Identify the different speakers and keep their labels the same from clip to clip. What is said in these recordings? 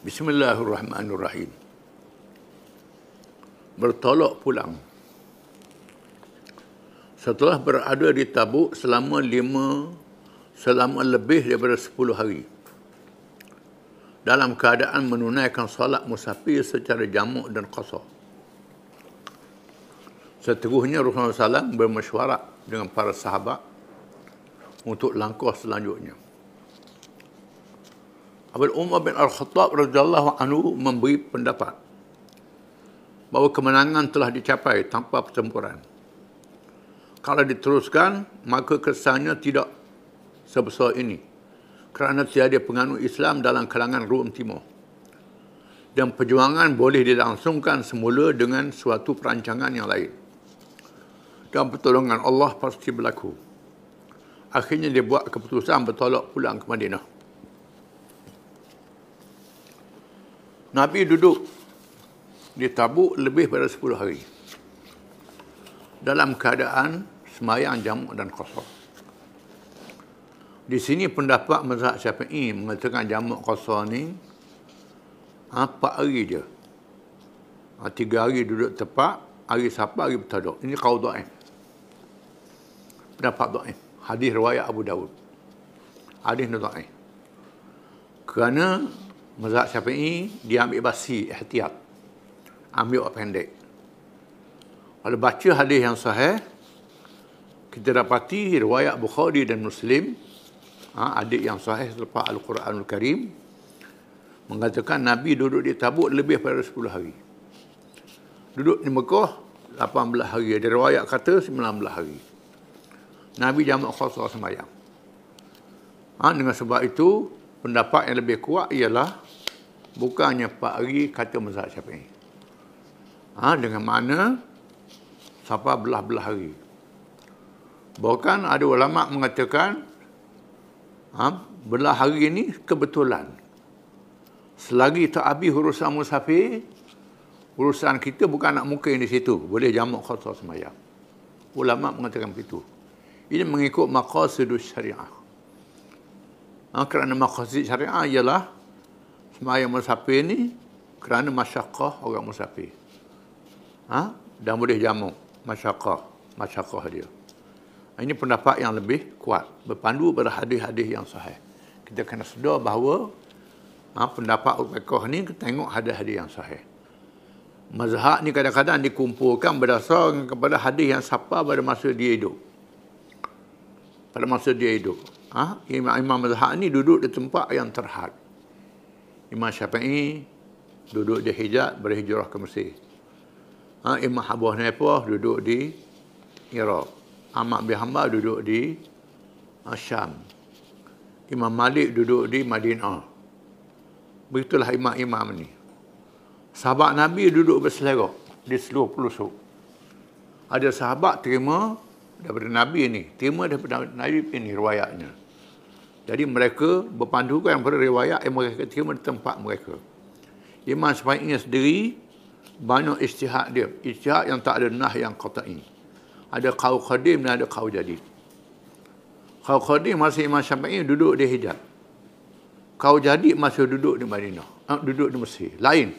Speaker 1: Bismillahirrahmanirrahim. Bertolak pulang. Setelah berada di tabuk selama lima, selama lebih daripada sepuluh hari. Dalam keadaan menunaikan salat musafir secara jamuk dan kosong. Seteruhnya Rasulullah SAW bermesyuarat dengan para sahabat untuk langkah selanjutnya. Abul Umar bin Al-Khattab radhiyallahu anhu memberi pendapat bahawa kemenangan telah dicapai tanpa pertempuran. Kalau diteruskan, maka kesannya tidak sebesar ini kerana tiada penganut Islam dalam kalangan Rum Timur. Dan perjuangan boleh dilangsungkan semula dengan suatu perancangan yang lain. Dan pertolongan Allah pasti berlaku. Akhirnya dia buat keputusan bertolak pulang ke Madinah. Nabi duduk di tabuk lebih daripada 10 hari. Dalam keadaan semayang jamuk dan kosong. Di sini pendapat mazhab Syafi'i mengatakan jamuk kosong ni apa ha, hari je. Ha, ah, tiga hari duduk tepat, hari siapa hari bertaduk. Ini kau doa. Pendapat doa. Hadis riwayat Abu Dawud. Hadis doa. Kerana mazhab Syafi'i dia ambil basi ihtiyat. Ambil waktu pendek. Kalau baca hadis yang sahih, kita dapati riwayat Bukhari dan Muslim, ha, adik yang sahih selepas Al-Quranul Karim, mengatakan Nabi duduk di tabuk lebih daripada 10 hari. Duduk di Mekah, 18 hari. Ada riwayat kata 19 hari. Nabi jamak khasar semayang. Ha, dengan sebab itu, pendapat yang lebih kuat ialah bukannya empat hari kata mazhab syafi'i. Ha, dengan mana siapa belah-belah hari. Bahkan ada ulama mengatakan ha, belah hari ini kebetulan. Selagi tak habis urusan musafir, urusan kita bukan nak muka di situ. Boleh jamuk khasar semayang. Ulama mengatakan begitu. Ini mengikut maqasidu syariah. Ha, kerana maqasid syariah ialah semayang musafir ni kerana masyakah orang musafir. Ha? Dan boleh jamuk masyakah. Masyakah dia. Ini pendapat yang lebih kuat. Berpandu pada hadis-hadis yang sahih. Kita kena sedar bahawa ha, pendapat Al-Fakoh kita tengok hadis-hadis yang sahih. Mazhab ni kadang-kadang dikumpulkan berdasarkan kepada hadis yang siapa pada masa dia hidup. Pada masa dia hidup. Ha? Imam, Imam Mazhab ni duduk di tempat yang terhad. Imam Syafi'i duduk di Hijaz berhijrah ke Mesir. Ha, Imam Abu Hanifah duduk di Iraq. Ahmad bin Hanbal duduk di ha, Syam. Imam Malik duduk di Madinah. Begitulah imam-imam ini. Sahabat Nabi duduk berselera di seluruh pelosok. Ada sahabat terima daripada Nabi ini. Terima daripada Nabi ini riwayatnya. Jadi mereka berpandukan pada riwayat yang mereka terima di tempat mereka. Imam sebaiknya sendiri banyak istihad dia. Istihad yang tak ada nah yang kata ini. Ada kau khadim dan ada kau jadi. Kau khadim masih Imam Syafi'i duduk di Hijab. Kau jadi masih duduk di Madinah. Eh, duduk di Mesir. Lain.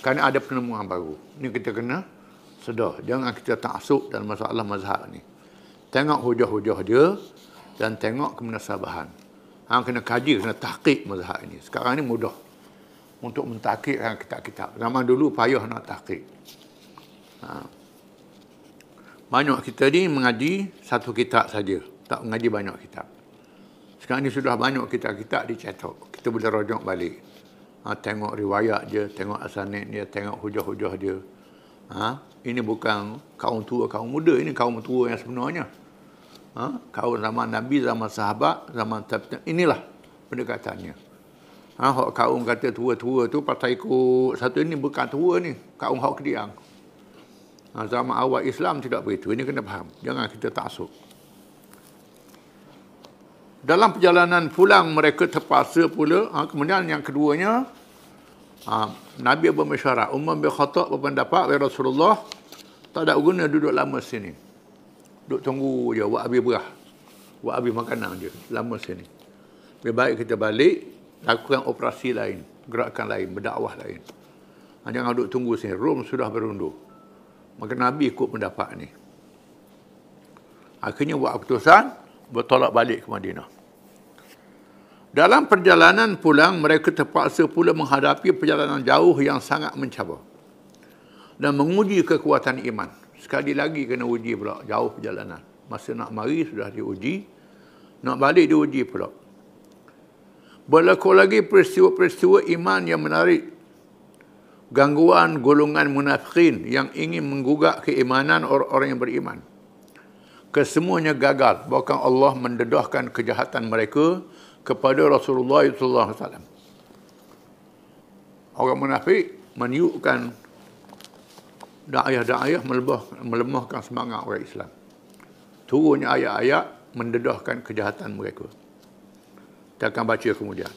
Speaker 1: Kerana ada penemuan baru. Ini kita kena sedar. Jangan kita tak dalam masalah mazhab ni. Tengok hujah-hujah dia dan tengok kemunasabahan. Hang kena kaji, kena tahqiq mazhab ini. Sekarang ini mudah untuk mentahqiqkan kitab-kitab. Zaman dulu payah nak tahqiq. Ha. Banyak kita ni mengaji satu kitab saja. Tak mengaji banyak kitab. Sekarang ini sudah banyak kitab-kitab dicetak. Kita boleh rojok balik. Ha, tengok riwayat dia, tengok asanik dia, tengok hujah-hujah dia. Ha? Ini bukan kaum tua, kaum muda. Ini kaum tua yang sebenarnya ha? kau zaman Nabi, zaman sahabat, zaman tabi'in. Inilah pendekatannya. Ha, hok kaum kata tua-tua tu pasal ikut satu ini bukan tua ni, kaum hok kediang. Ha, zaman awal Islam tidak begitu. Ini kena faham. Jangan kita taksub. Dalam perjalanan pulang mereka terpaksa pula. Ha, kemudian yang keduanya, ha, Nabi bermesyarat. Umar bin Khattab berpendapat dari Rasulullah, tak ada guna duduk lama sini duk tunggu je buat habis berah buat habis makanan je lama sini lebih baik kita balik lakukan operasi lain gerakan lain berdakwah lain ha, jangan duk tunggu sini Rom sudah berundur maka Nabi ikut pendapat ni akhirnya buat keputusan bertolak balik ke Madinah dalam perjalanan pulang mereka terpaksa pula menghadapi perjalanan jauh yang sangat mencabar dan menguji kekuatan iman sekali lagi kena uji pula jauh perjalanan masa nak mari sudah diuji nak balik diuji pula berlaku lagi peristiwa-peristiwa iman yang menarik gangguan golongan munafikin yang ingin menggugat keimanan orang-orang yang beriman kesemuanya gagal bahkan Allah mendedahkan kejahatan mereka kepada Rasulullah SAW. orang munafik meniupkan da'ayah-da'ayah melemah, melemahkan semangat orang Islam. Turunnya ayat-ayat mendedahkan kejahatan mereka. Kita akan baca kemudian.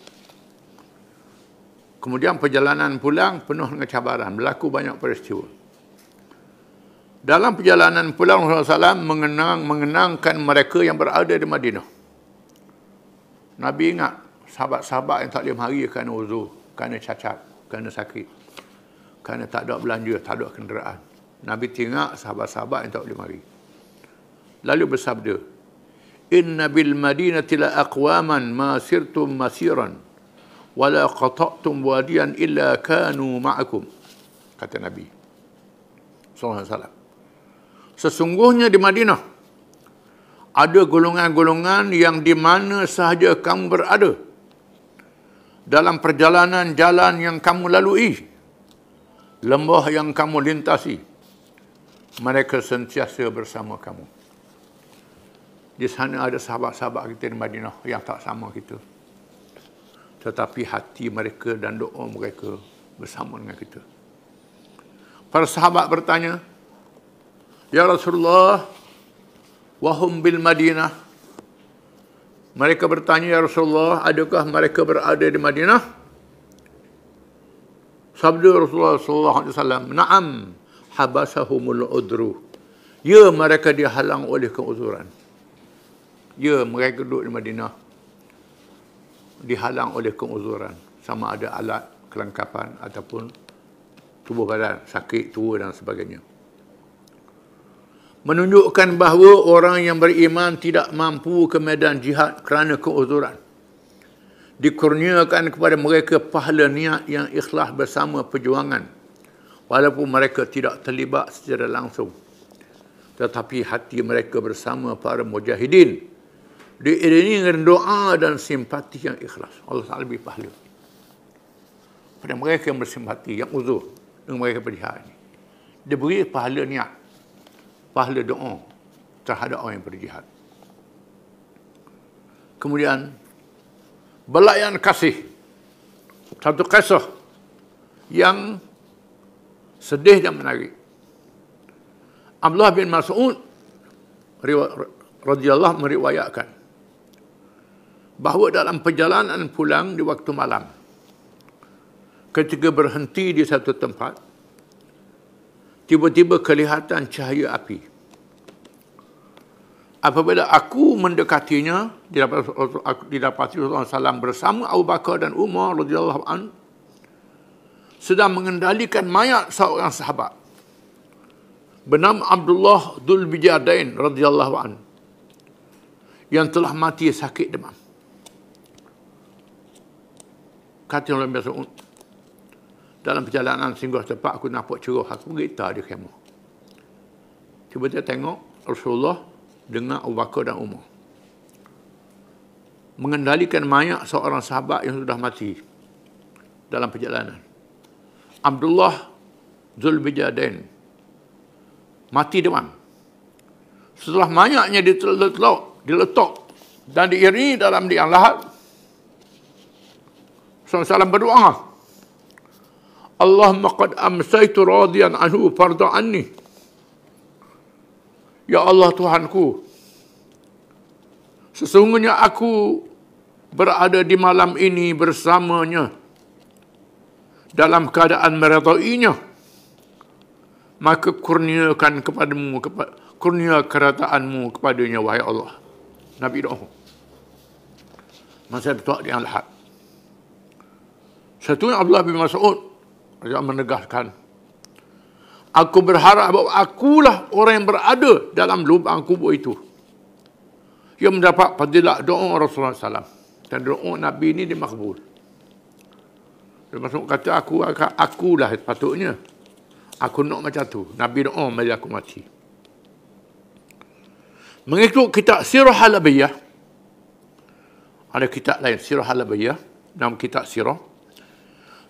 Speaker 1: Kemudian perjalanan pulang penuh dengan cabaran. Berlaku banyak peristiwa. Dalam perjalanan pulang Rasulullah SAW mengenang, mengenangkan mereka yang berada di Madinah. Nabi ingat sahabat-sahabat yang tak boleh mari kerana uzur, kerana cacat, kerana sakit kerana tak ada belanja, tak ada kenderaan. Nabi tengok sahabat-sahabat yang tak boleh mari. Lalu bersabda, Inna bil madinati la aqwaman ma sirtum masiran wa la qata'tum wadiyan illa kanu ma'akum. Kata Nabi. Salam-salam. Sesungguhnya di Madinah, ada golongan-golongan yang di mana sahaja kamu berada dalam perjalanan jalan yang kamu lalui lembah yang kamu lintasi, mereka sentiasa bersama kamu. Di sana ada sahabat-sahabat kita di Madinah yang tak sama kita. Tetapi hati mereka dan doa mereka bersama dengan kita. Para sahabat bertanya, Ya Rasulullah, wahum bil Madinah. Mereka bertanya, Ya Rasulullah, adakah mereka berada di Madinah? Sabda Rasulullah sallallahu alaihi wasallam, "Na'am, habasahumul udru." Ya, mereka dihalang oleh keuzuran. Ya, mereka duduk di Madinah dihalang oleh keuzuran, sama ada alat kelengkapan ataupun tubuh badan sakit, tua dan sebagainya. Menunjukkan bahawa orang yang beriman tidak mampu ke medan jihad kerana keuzuran dikurniakan kepada mereka pahala niat yang ikhlas bersama perjuangan walaupun mereka tidak terlibat secara langsung tetapi hati mereka bersama para mujahidin diiringi dengan doa dan simpati yang ikhlas Allah Taala beri pahala pada mereka yang bersimpati yang uzur dengan mereka berjihad, ini dia beri pahala niat pahala doa terhadap orang yang berjihad kemudian belayan kasih. Satu kisah yang sedih dan menarik. Abdullah bin Mas'ud radhiyallahu meriwayatkan bahawa dalam perjalanan pulang di waktu malam ketika berhenti di satu tempat tiba-tiba kelihatan cahaya api apabila aku mendekatinya didapati aku didapati Rasulullah SAW bersama Abu Bakar dan Umar radhiyallahu an sedang mengendalikan mayat seorang sahabat bernama Abdullah Dul Bijadain radhiyallahu an yang telah mati sakit demam kata oleh biasa dalam perjalanan singgah tempat aku nampak ceroh aku berita dia kemah cuba dia tengok Rasulullah dengan Abu Bakar dan Umar. Mengendalikan mayat seorang sahabat yang sudah mati dalam perjalanan. Abdullah Zulbijadain mati demam. Setelah mayatnya diletak, diletak dan diiringi dalam liang lahat, salam SAW berdoa, Allahumma qad amsaitu radiyan anhu fardu anni. Ya Allah Tuhanku, sesungguhnya aku berada di malam ini bersamanya dalam keadaan meratainya. Maka kurniakan kepadamu, kurnia kerataanmu kepadanya, wahai Allah. Nabi Nuh. Masa bertuak di Al-Had. Satu Allah bin Mas'ud yang menegaskan Aku berharap bahawa akulah orang yang berada dalam lubang kubur itu. Dia mendapat fadilat doa Rasulullah SAW. Dan doa Nabi ini dia makbul. Dia masuk kata, aku akulah sepatutnya Aku nak macam tu. Nabi doa, mari aku mati. Mengikut kitab Sirah Al-Abiyah. Ada kitab lain, Sirah Al-Abiyah. Nama kitab Sirah.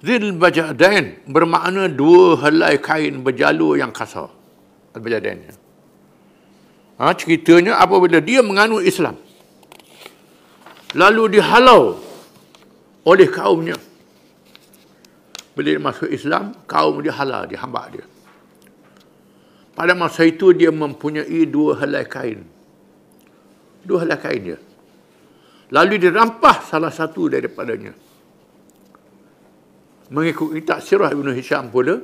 Speaker 1: Zil bajadain bermakna dua helai kain berjalur yang kasar. Al-Bajadain. Ha, ceritanya apabila dia menganut Islam. Lalu dihalau oleh kaumnya. Bila dia masuk Islam, kaum dia halal, dia hamba dia. Pada masa itu dia mempunyai dua helai kain. Dua helai kain dia. Lalu dirampas salah satu daripadanya mengikuti taksirah Ibn Hisham pula,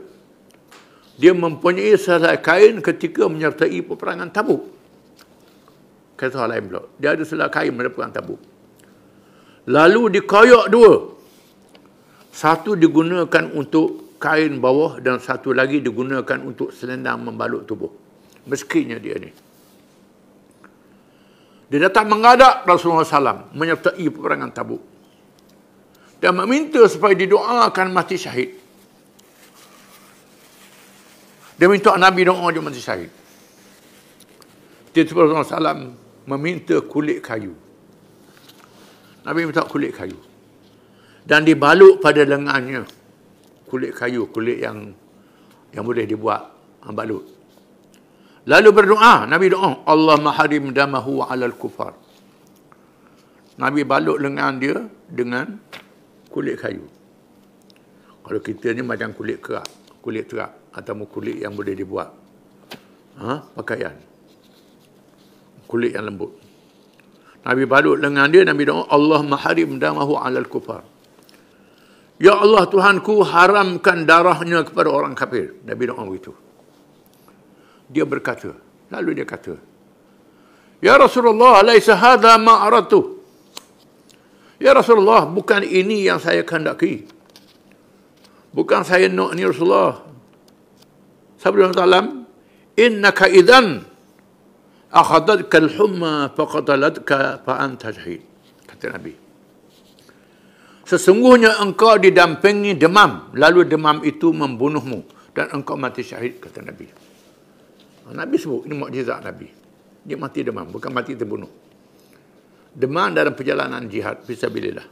Speaker 1: dia mempunyai sehelai kain ketika menyertai peperangan tabuk. Kata orang lain pula. Dia ada sehelai kain pada peperangan tabuk. Lalu dikoyok dua. Satu digunakan untuk kain bawah dan satu lagi digunakan untuk selendang membalut tubuh. Meskinya dia ni. Dia datang mengadap Rasulullah SAW menyertai peperangan tabuk dan meminta supaya didoakan mati syahid. Dia minta Nabi doa dia mati syahid. Tiba-tiba SAW meminta kulit kayu. Nabi minta kulit kayu. Dan dibalut pada lengannya kulit kayu, kulit yang yang boleh dibuat balut. Lalu berdoa, Nabi doa, Allah maharim damahu alal kufar. Nabi balut lengan dia dengan kulit kayu. Kalau kita ni macam kulit kerak, kulit terak atau kulit yang boleh dibuat. Ha? pakaian. Kulit yang lembut. Nabi balut dengan dia, Nabi doa, Allah maharim damahu alal kufar. Ya Allah Tuhanku haramkan darahnya kepada orang kafir. Nabi doa begitu. Dia berkata, lalu dia kata, Ya Rasulullah, alaih sahada ma'aratuh. Ya Rasulullah, bukan ini yang saya kehendaki. Bukan saya nak ni Rasulullah. Sabri Allah Ta'ala, Innaka idan akhadadka al-humma faqadaladka fa'anta syahid. Kata Nabi. Sesungguhnya engkau didampingi demam. Lalu demam itu membunuhmu. Dan engkau mati syahid, kata Nabi. Nabi sebut, ini mukjizat Nabi. Dia mati demam, bukan mati terbunuh demam dalam perjalanan jihad fisabilillah.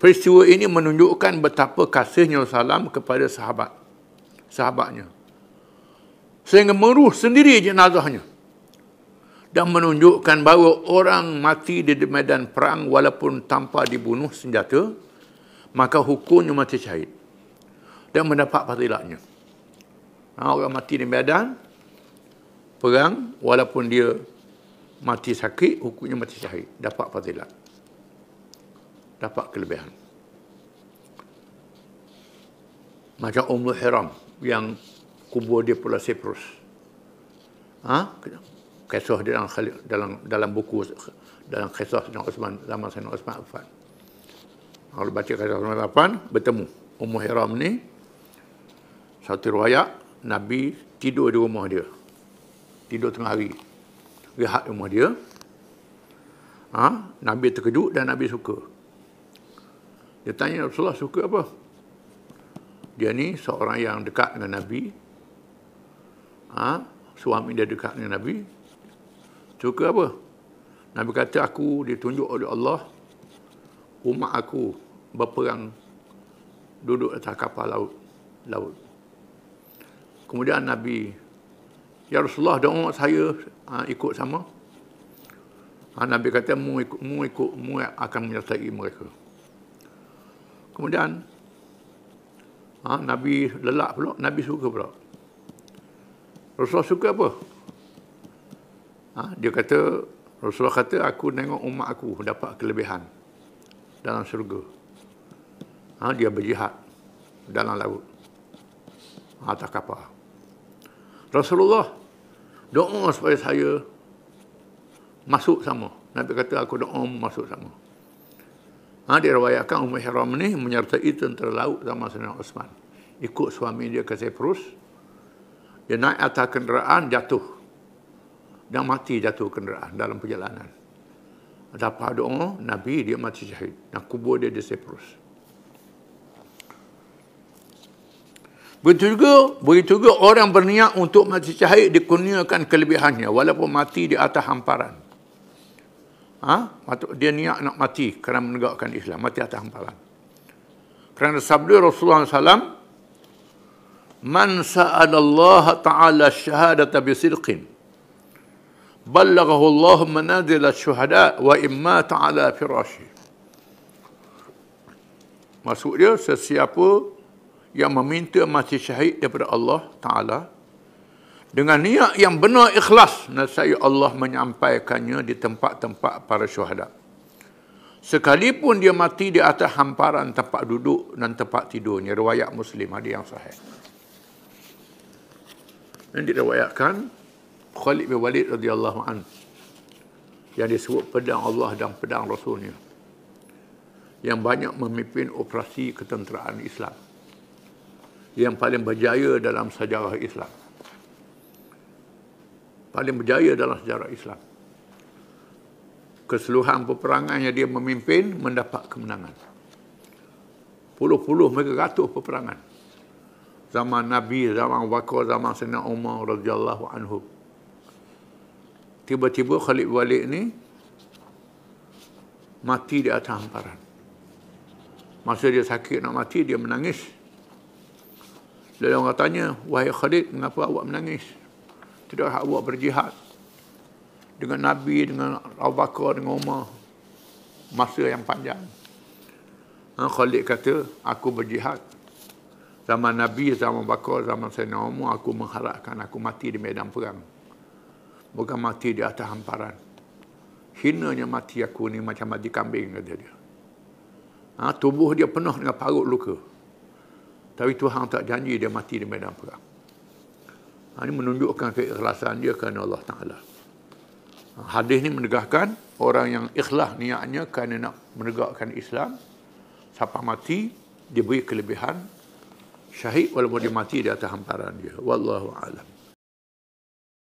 Speaker 1: Peristiwa ini menunjukkan betapa kasihnya Rasulullah kepada sahabat sahabatnya. Sehingga meruh sendiri jenazahnya dan menunjukkan bahawa orang mati di medan perang walaupun tanpa dibunuh senjata maka hukumnya mati syahid dan mendapat fadilatnya. Ha, orang mati di medan perang walaupun dia mati sakit, hukumnya mati syahid. Dapat fadilat. Dapat kelebihan. Macam Umrah Haram yang kubur dia pula Siprus. Ha? Kisah dia dalam, dalam, dalam buku, dalam kisah Sayyidina Osman, zaman Sayyidina Osman Afan. Kalau baca kisah Sayyidina Osman bertemu. Umrah Haram ni, satu riwayat, Nabi tidur di rumah dia. Tidur tengah hari rehat rumah dia. Ha? Nabi terkejut dan Nabi suka. Dia tanya Rasulullah suka apa? Dia ni seorang yang dekat dengan Nabi. Ha? Suami dia dekat dengan Nabi. Suka apa? Nabi kata aku ditunjuk oleh Allah. rumah aku berperang duduk atas kapal laut. laut. Kemudian Nabi Ya Rasulullah doa saya ha, ikut sama. Ha, Nabi kata mu ikut mu ikut mu akan menyertai mereka. Kemudian ha, Nabi lelak pula, Nabi suka pula. Rasulullah suka apa? Ha, dia kata Rasulullah kata aku tengok umat aku dapat kelebihan dalam syurga. Ha, dia berjihad dalam laut. Ha, tak kapal. Rasulullah doa supaya saya masuk sama. Nabi kata aku doa masuk sama. Ha, dia rawayakan Umar Haram ni menyertai tentera laut sama Sayyidina Osman. Ikut suami dia ke Seprus. Dia naik atas kenderaan, jatuh. Dan mati jatuh kenderaan dalam perjalanan. Dapat doa, Nabi dia mati syahid. Dan kubur dia di Seprus. Begitu juga, begitu juga orang berniat untuk mati cahaya dikurniakan kelebihannya walaupun mati di atas hamparan. Ha? Dia niat nak mati kerana menegakkan Islam, mati atas hamparan. Kerana sabda Rasulullah SAW, Man Allah ta'ala syahadata bisirqin, ballagahu Allah manadil syuhada wa imma ta'ala firashi. Maksud dia, sesiapa yang meminta mati syahid daripada Allah Ta'ala dengan niat yang benar ikhlas nasai Allah menyampaikannya di tempat-tempat para syuhada. Sekalipun dia mati di atas hamparan tempat duduk dan tempat tidurnya. Riwayat Muslim ada yang sahih. Yang diriwayatkan Khalid bin Walid radhiyallahu an yang disebut pedang Allah dan pedang Rasulnya yang banyak memimpin operasi ketenteraan Islam yang paling berjaya dalam sejarah Islam. Paling berjaya dalam sejarah Islam. Keseluruhan peperangan yang dia memimpin mendapat kemenangan. Puluh-puluh mereka ratus peperangan. Zaman Nabi, zaman Wakil, zaman Sina Umar radhiyallahu anhu. Tiba-tiba Khalid Walid ni mati di atas hamparan. Masa dia sakit nak mati, dia menangis Lalu orang tanya, wahai Khalid, mengapa awak menangis? Tidak awak berjihad dengan Nabi, dengan Abu Bakar, dengan Umar. Masa yang panjang. Ha, Khalid kata, aku berjihad. Zaman Nabi, zaman Bakar, zaman Sayyidina Umar, aku mengharapkan aku mati di medan perang. Bukan mati di atas hamparan. Hinanya mati aku ni macam mati kambing, kata dia. Ha, tubuh dia penuh dengan parut luka. Tapi Tuhan tak janji dia mati di medan perang. Ha, ini menunjukkan keikhlasan dia kerana Allah Ta'ala. Ha, hadis ini menegahkan orang yang ikhlas niatnya kerana nak menegakkan Islam. Siapa mati, dia beri kelebihan. Syahid walaupun dia mati di atas hamparan dia. Wallahu a'lam.